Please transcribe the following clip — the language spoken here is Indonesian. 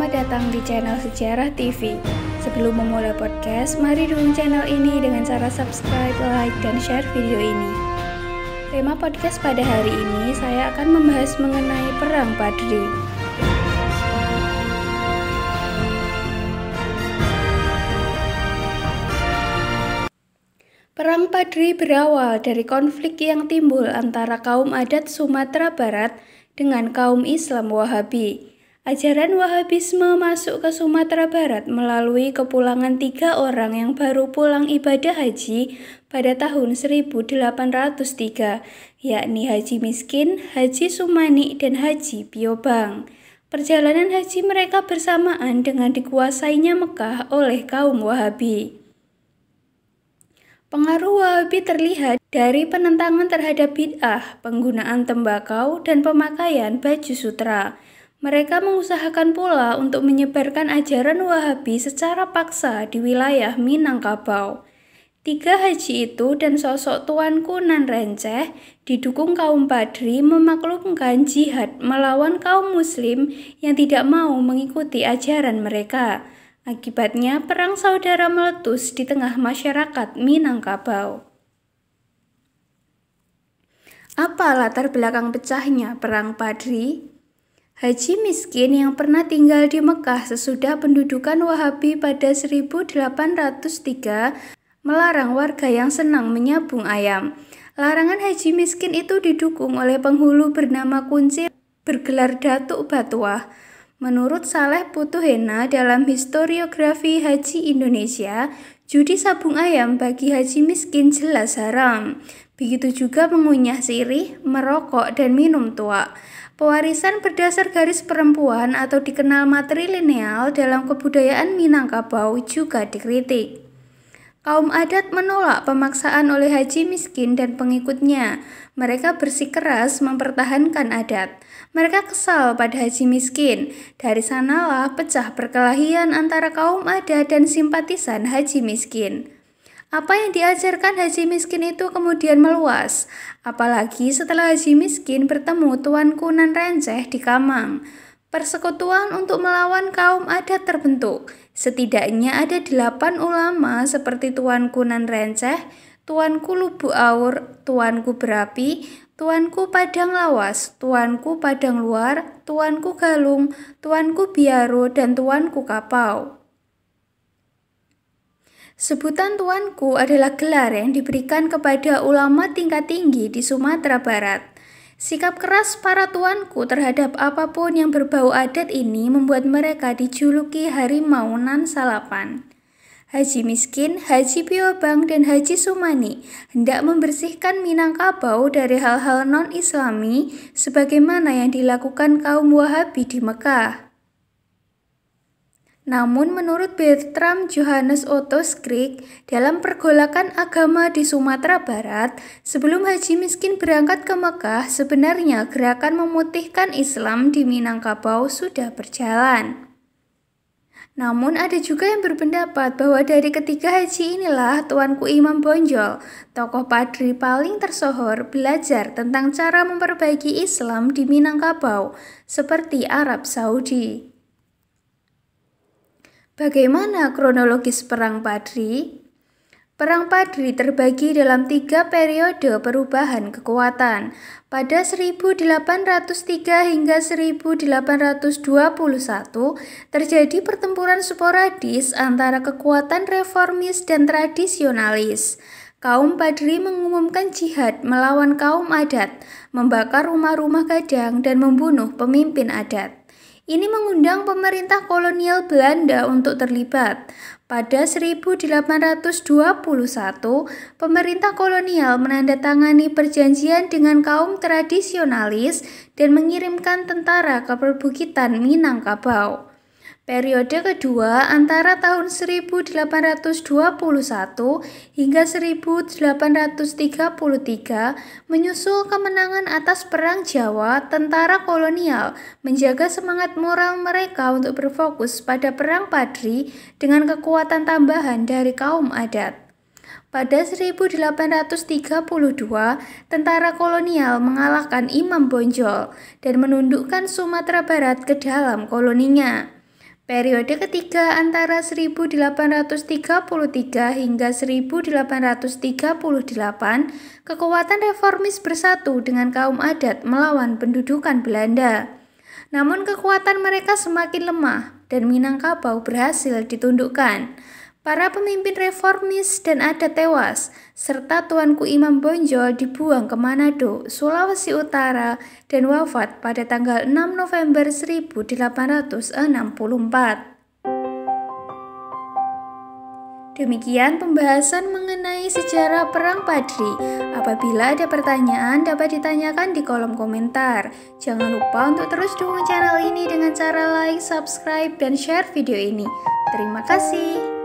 Selamat datang di channel Sejarah TV. Sebelum memulai podcast, mari dukung channel ini dengan cara subscribe, like, dan share video ini. Tema podcast pada hari ini saya akan membahas mengenai Perang Padri. Perang Padri berawal dari konflik yang timbul antara kaum adat Sumatera Barat dengan kaum Islam Wahabi Ajaran Wahabisme masuk ke Sumatera Barat melalui kepulangan tiga orang yang baru pulang ibadah haji pada tahun 1803, yakni Haji Miskin, Haji Sumani, dan Haji Piobang. Perjalanan haji mereka bersamaan dengan dikuasainya Mekah oleh kaum Wahabi. Pengaruh Wahabi terlihat dari penentangan terhadap bid'ah, penggunaan tembakau, dan pemakaian baju sutra. Mereka mengusahakan pula untuk menyebarkan ajaran Wahabi secara paksa di wilayah Minangkabau. Tiga haji itu dan sosok tuanku Nan Renceh didukung kaum Padri memaklumkan jihad melawan kaum muslim yang tidak mau mengikuti ajaran mereka. Akibatnya perang saudara meletus di tengah masyarakat Minangkabau. Apa latar belakang pecahnya perang Padri? Haji miskin yang pernah tinggal di Mekah sesudah pendudukan Wahabi pada 1803 melarang warga yang senang menyabung ayam. Larangan haji miskin itu didukung oleh penghulu bernama Kunci bergelar Datuk Batuah. Menurut Saleh Putuhena dalam historiografi Haji Indonesia, judi sabung ayam bagi haji miskin jelas haram. Begitu juga mengunyah sirih, merokok, dan minum tua. Pewarisan berdasar garis perempuan atau dikenal matrilineal dalam kebudayaan Minangkabau juga dikritik. Kaum adat menolak pemaksaan oleh haji miskin dan pengikutnya. Mereka bersikeras mempertahankan adat. Mereka kesal pada haji miskin. Dari sanalah pecah perkelahian antara kaum adat dan simpatisan haji miskin. Apa yang diajarkan haji miskin itu kemudian meluas, apalagi setelah haji miskin bertemu Tuan Kunan Renceh di Kamang. Persekutuan untuk melawan kaum adat terbentuk. Setidaknya ada delapan ulama seperti Tuan Kunan Renceh, Tuanku Lubu Aur, Tuanku Berapi, Tuanku Padang Lawas, Tuanku Padang Luar, Tuanku Galung, Tuanku Biaro, dan Tuanku Kapau. Sebutan tuanku adalah gelar yang diberikan kepada ulama tingkat tinggi di Sumatera Barat. Sikap keras para tuanku terhadap apapun yang berbau adat ini membuat mereka dijuluki hari maunan salapan. Haji Miskin, Haji Piobang, dan Haji Sumani hendak membersihkan Minangkabau dari hal-hal non-islami sebagaimana yang dilakukan kaum Wahabi di Mekah. Namun menurut Bertram Johannes Otto Skrik, dalam pergolakan agama di Sumatera Barat, sebelum Haji Miskin berangkat ke Mekah, sebenarnya gerakan memutihkan Islam di Minangkabau sudah berjalan. Namun ada juga yang berpendapat bahwa dari ketiga haji inilah Tuanku Imam Bonjol, tokoh padri paling tersohor belajar tentang cara memperbaiki Islam di Minangkabau, seperti Arab Saudi. Bagaimana kronologis Perang Padri? Perang Padri terbagi dalam tiga periode perubahan kekuatan pada 1803 hingga 1821 terjadi pertempuran sporadis antara kekuatan reformis dan tradisionalis. Kaum Padri mengumumkan jihad melawan kaum adat, membakar rumah-rumah gadang dan membunuh pemimpin adat. Ini mengundang pemerintah kolonial Belanda untuk terlibat. Pada 1821, pemerintah kolonial menandatangani perjanjian dengan kaum tradisionalis dan mengirimkan tentara ke perbukitan Minangkabau. Periode kedua antara tahun 1821 hingga 1833 menyusul kemenangan atas Perang Jawa tentara kolonial menjaga semangat moral mereka untuk berfokus pada Perang Padri dengan kekuatan tambahan dari kaum adat. Pada 1832, tentara kolonial mengalahkan Imam Bonjol dan menundukkan Sumatera Barat ke dalam koloninya. Periode ketiga antara 1833 hingga 1838, kekuatan reformis bersatu dengan kaum adat melawan pendudukan Belanda. Namun kekuatan mereka semakin lemah dan Minangkabau berhasil ditundukkan. Para pemimpin reformis dan adat tewas, serta Tuanku Imam Bonjol dibuang ke Manado, Sulawesi Utara, dan wafat pada tanggal 6 November 1864. Demikian pembahasan mengenai sejarah Perang Padri. Apabila ada pertanyaan dapat ditanyakan di kolom komentar. Jangan lupa untuk terus dukung channel ini dengan cara like, subscribe, dan share video ini. Terima kasih.